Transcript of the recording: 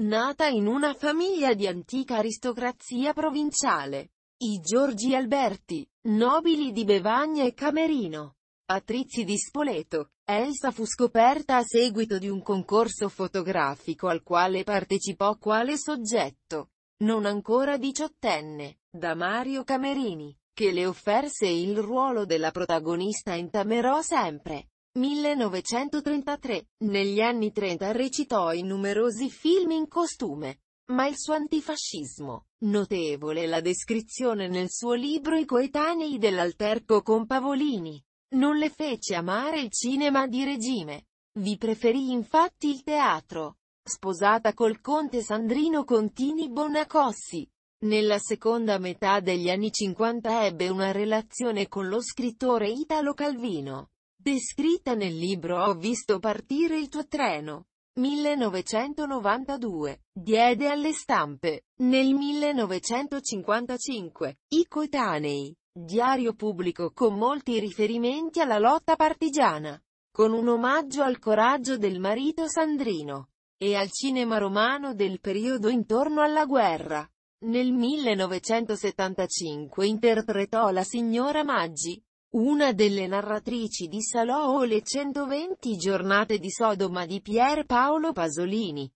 Nata in una famiglia di antica aristocrazia provinciale, i Giorgi Alberti, nobili di Bevagna e Camerino, attrizi di Spoleto, Elsa fu scoperta a seguito di un concorso fotografico al quale partecipò quale soggetto, non ancora diciottenne, da Mario Camerini, che le offerse il ruolo della protagonista in Tamerò sempre. 1933. Negli anni 30 recitò in numerosi film in costume. Ma il suo antifascismo. Notevole la descrizione nel suo libro I coetanei dell'alterco con Pavolini. Non le fece amare il cinema di regime. Vi preferì infatti il teatro. Sposata col conte Sandrino Contini Bonacossi. Nella seconda metà degli anni 50 ebbe una relazione con lo scrittore Italo Calvino. Descritta nel libro Ho visto partire il tuo treno. 1992. Diede alle stampe. Nel 1955. I coetanei. Diario pubblico con molti riferimenti alla lotta partigiana. Con un omaggio al coraggio del marito Sandrino. E al cinema romano del periodo intorno alla guerra. Nel 1975 interpretò la signora Maggi, una delle narratrici di Salò o le 120 giornate di Sodoma di Pier Paolo Pasolini.